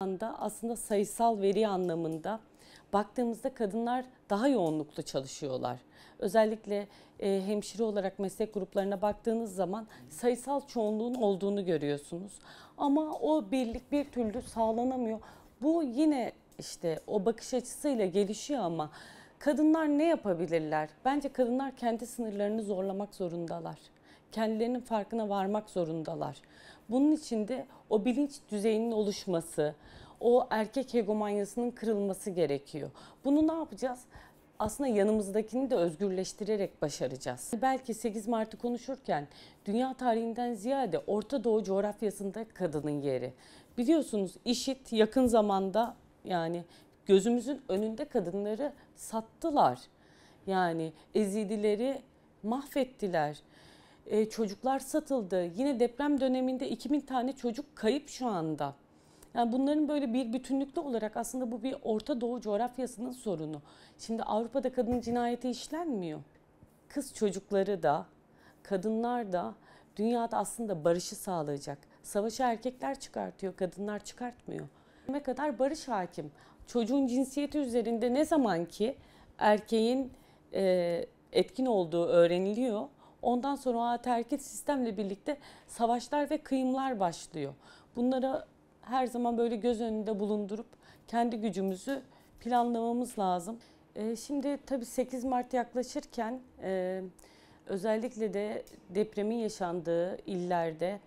anda aslında sayısal veri anlamında baktığımızda kadınlar daha yoğunluklu çalışıyorlar. Özellikle e, hemşire olarak meslek gruplarına baktığınız zaman sayısal çoğunluğun olduğunu görüyorsunuz. Ama o birlik bir türlü sağlanamıyor. Bu yine işte o bakış açısıyla gelişiyor ama kadınlar ne yapabilirler? Bence kadınlar kendi sınırlarını zorlamak zorundalar. Kendilerinin farkına varmak zorundalar. Bunun içinde o bilinç düzeyinin oluşması, o erkek hegemonyasının kırılması gerekiyor. Bunu ne yapacağız? aslında yanımızdakini de özgürleştirerek başaracağız. Belki 8 Mart'ı konuşurken dünya tarihinden ziyade Orta Doğu coğrafyasında kadının yeri. Biliyorsunuz işit yakın zamanda yani gözümüzün önünde kadınları sattılar. Yani ezidileri mahvettiler e, çocuklar satıldı. Yine deprem döneminde 2000 tane çocuk kayıp şu anda. Yani bunların böyle bir bütünlükte olarak aslında bu bir Orta Doğu coğrafyasının sorunu. Şimdi Avrupa'da kadın cinayeti işlenmiyor. Kız çocukları da, kadınlar da dünyada aslında barışı sağlayacak. Savaşı erkekler çıkartıyor, kadınlar çıkartmıyor. Ne kadar barış hakim. Çocuğun cinsiyeti üzerinde ne zaman ki erkeğin e, etkin olduğu öğreniliyor Ondan sonra o ataerkil sistemle birlikte savaşlar ve kıyımlar başlıyor. Bunlara her zaman böyle göz önünde bulundurup kendi gücümüzü planlamamız lazım. Ee, şimdi tabii 8 Mart yaklaşırken e, özellikle de depremin yaşandığı illerde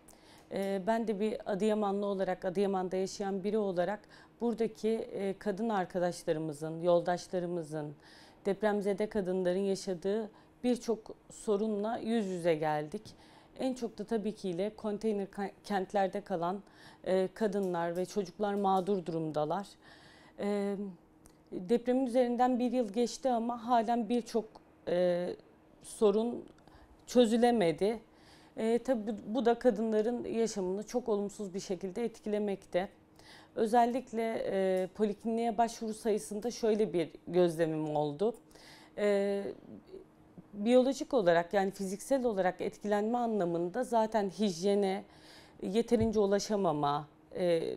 e, ben de bir Adıyamanlı olarak Adıyaman'da yaşayan biri olarak buradaki e, kadın arkadaşlarımızın, yoldaşlarımızın, depremzede kadınların yaşadığı birçok sorunla yüz yüze geldik. En çok da tabii ki ile konteyner kentlerde kalan e, kadınlar ve çocuklar mağdur durumdalar. E, depremin üzerinden bir yıl geçti ama halen birçok e, sorun çözülemedi. E, tabii bu da kadınların yaşamını çok olumsuz bir şekilde etkilemekte. Özellikle e, polikliniğe başvuru sayısında şöyle bir gözlemim oldu. E, biyolojik olarak yani fiziksel olarak etkilenme anlamında zaten hijyene yeterince ulaşamama, e,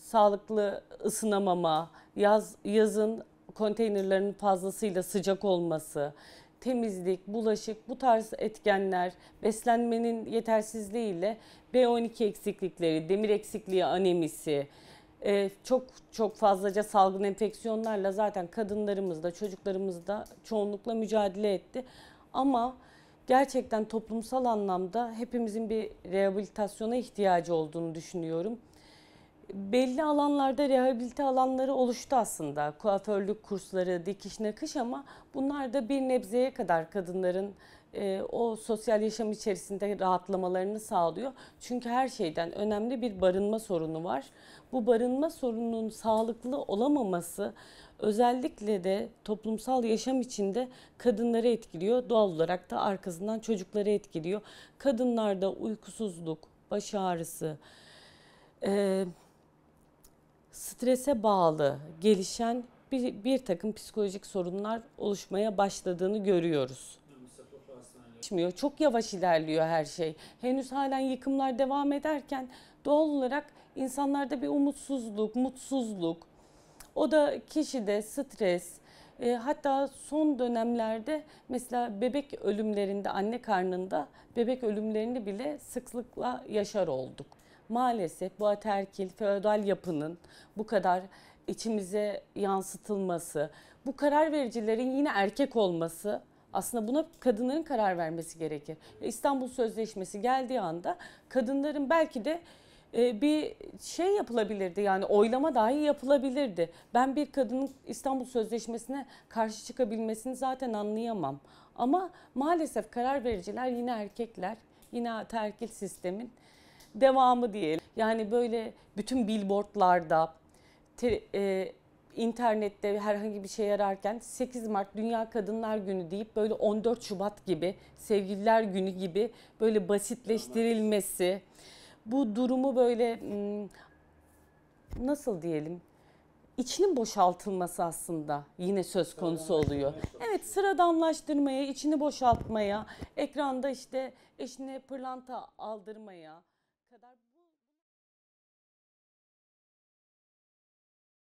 sağlıklı ısınamama, yaz yazın konteynerlerin fazlasıyla sıcak olması, temizlik, bulaşık bu tarz etkenler beslenmenin yetersizliğiyle B12 eksiklikleri, demir eksikliği anemisi, e, çok çok fazlaca salgın enfeksiyonlarla zaten kadınlarımızda çocuklarımızda çoğunlukla mücadele etti. Ama gerçekten toplumsal anlamda hepimizin bir rehabilitasyona ihtiyacı olduğunu düşünüyorum. Belli alanlarda rehabilite alanları oluştu aslında. Kuaförlük kursları, dikiş, nakış ama bunlar da bir nebzeye kadar kadınların e, o sosyal yaşam içerisinde rahatlamalarını sağlıyor. Çünkü her şeyden önemli bir barınma sorunu var. Bu barınma sorununun sağlıklı olamaması özellikle de toplumsal yaşam içinde kadınları etkiliyor. Doğal olarak da arkasından çocukları etkiliyor. Kadınlarda uykusuzluk, baş ağrısı, e, strese bağlı gelişen bir, bir takım psikolojik sorunlar oluşmaya başladığını görüyoruz. Geçmiyor. Çok yavaş ilerliyor her şey. Henüz halen yıkımlar devam ederken doğal olarak insanlarda bir umutsuzluk, mutsuzluk, o da kişide stres, e, hatta son dönemlerde mesela bebek ölümlerinde, anne karnında bebek ölümlerini bile sıklıkla yaşar olduk. Maalesef bu aterkil, feodal yapının bu kadar içimize yansıtılması, bu karar vericilerin yine erkek olması aslında buna kadınların karar vermesi gerekir. İstanbul Sözleşmesi geldiği anda kadınların belki de ee, bir şey yapılabilirdi yani oylama dahi yapılabilirdi. Ben bir kadının İstanbul Sözleşmesi'ne karşı çıkabilmesini zaten anlayamam. Ama maalesef karar vericiler yine erkekler, yine terkil sistemin devamı diyelim. Yani böyle bütün billboardlarda, e, internette herhangi bir şey ararken 8 Mart Dünya Kadınlar Günü deyip böyle 14 Şubat gibi, Sevgililer Günü gibi böyle basitleştirilmesi... Tamam bu durumu böyle nasıl diyelim içinin boşaltılması aslında yine söz konusu oluyor. Evet sıradanlaştırmaya, içini boşaltmaya, ekranda işte eşine pırlanta aldırmaya kadar